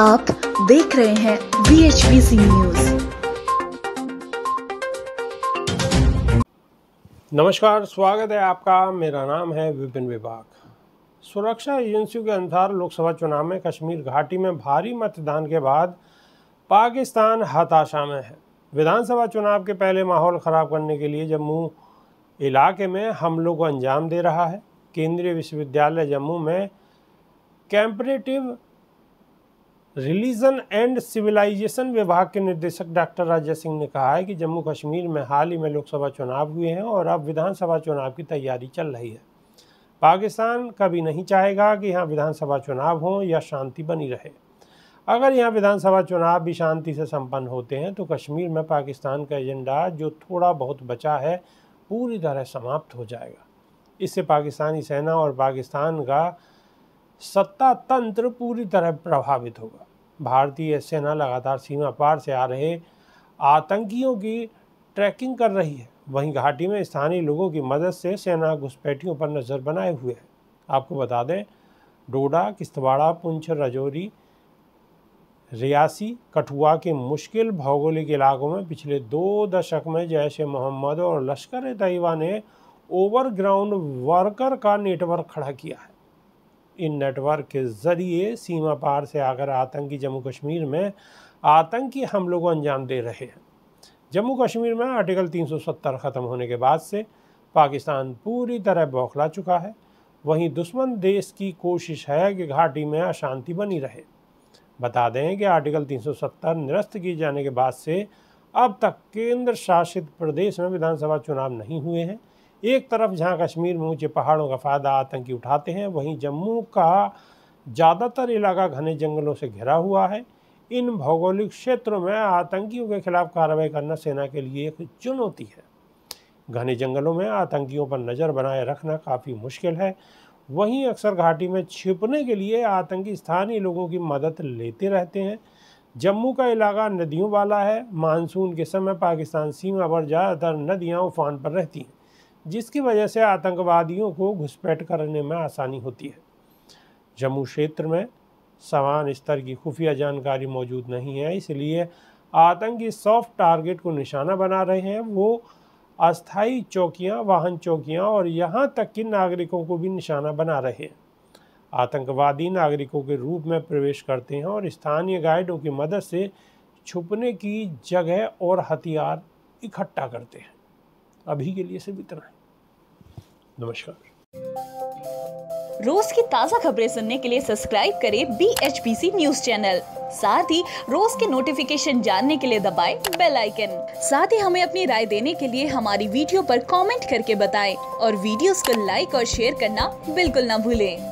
आप देख रहे हैं वी एच न्यूज नमस्कार स्वागत है आपका मेरा नाम है विपिन विभाग सुरक्षा एजेंसियों के अनुसार लोकसभा चुनाव में कश्मीर घाटी में भारी मतदान के बाद पाकिस्तान हताशा में है विधानसभा चुनाव के पहले माहौल ख़राब करने के लिए जम्मू इलाके में हमलों को अंजाम दे रहा है केंद्रीय विश्वविद्यालय जम्मू में कैंपरेटिव रिलीजन एंड सिविलाइजेशन विभाग के निर्देशक डॉक्टर राजा सिंह ने कहा है कि जम्मू कश्मीर में हाल ही में लोकसभा चुनाव हुए हैं और अब विधानसभा चुनाव की तैयारी चल रही है पाकिस्तान कभी नहीं चाहेगा कि यहाँ विधानसभा चुनाव हों या शांति बनी रहे अगर यहाँ विधानसभा चुनाव भी शांति से संपन्न होते हैं तो कश्मीर में पाकिस्तान का एजेंडा जो थोड़ा बहुत बचा है पूरी तरह समाप्त हो जाएगा इससे पाकिस्तानी सेना और पाकिस्तान का सत्ता तंत्र पूरी तरह प्रभावित होगा भारतीय सेना लगातार सीमा पार से आ रहे आतंकियों की ट्रैकिंग कर रही है वहीं घाटी में स्थानीय लोगों की मदद से सेना घुसपैठियों पर नज़र बनाए हुए है आपको बता दें डोडा किश्तवाड़ा पुंछ रजौरी रियासी कठुआ के मुश्किल भौगोलिक इलाकों में पिछले दो दशक में जैश ए मोहम्मद और लश्कर ए तैयबा ने ओवरग्राउंड वर्कर का नेटवर्क खड़ा किया है इन नेटवर्क के ज़रिए सीमा पार से आकर आतंकी जम्मू कश्मीर में आतंकी हमलों को अंजाम दे रहे हैं जम्मू कश्मीर में आर्टिकल 370 ख़त्म होने के बाद से पाकिस्तान पूरी तरह बौखला चुका है वहीं दुश्मन देश की कोशिश है कि घाटी में अशांति बनी रहे बता दें कि आर्टिकल 370 निरस्त किए जाने के बाद से अब तक केंद्र शासित प्रदेश में विधानसभा चुनाव नहीं हुए हैं एक तरफ जहाँ कश्मीर में ऊँचे पहाड़ों का फ़ायदा आतंकी उठाते हैं वहीं जम्मू का ज़्यादातर इलाका घने जंगलों से घिरा हुआ है इन भौगोलिक क्षेत्रों में आतंकियों के खिलाफ कार्रवाई करना सेना के लिए एक चुनौती है घने जंगलों में आतंकियों पर नज़र बनाए रखना काफ़ी मुश्किल है वहीं अक्सर घाटी में छिपने के लिए आतंकी स्थानीय लोगों की मदद लेते रहते हैं जम्मू का इलाका नदियों वाला है मानसून के समय पाकिस्तान सीमा पर ज़्यादातर नदियाँ उफान पर रहती हैं जिसकी वजह से आतंकवादियों को घुसपैठ करने में आसानी होती है जम्मू क्षेत्र में समान स्तर की खुफिया जानकारी मौजूद नहीं है इसलिए आतंकी सॉफ्ट टारगेट को निशाना बना रहे हैं वो अस्थाई चौकियां वाहन चौकियां और यहां तक कि नागरिकों को भी निशाना बना रहे हैं आतंकवादी नागरिकों के रूप में प्रवेश करते हैं और स्थानीय गाइडों की मदद से छुपने की जगह और हथियार इकट्ठा करते हैं अभी के लिए सिर्फ इतना है नमस्कार रोज की ताज़ा खबरें सुनने के लिए सब्सक्राइब करें B H P C news channel साथ ही रोज के नोटिफिकेशन जानने के लिए दबाएं बेल आइकन साथ ही हमें अपनी राय देने के लिए हमारी वीडियो पर कमेंट करके बताएं और वीडियोस को लाइक और शेयर करना बिल्कुल ना भूलें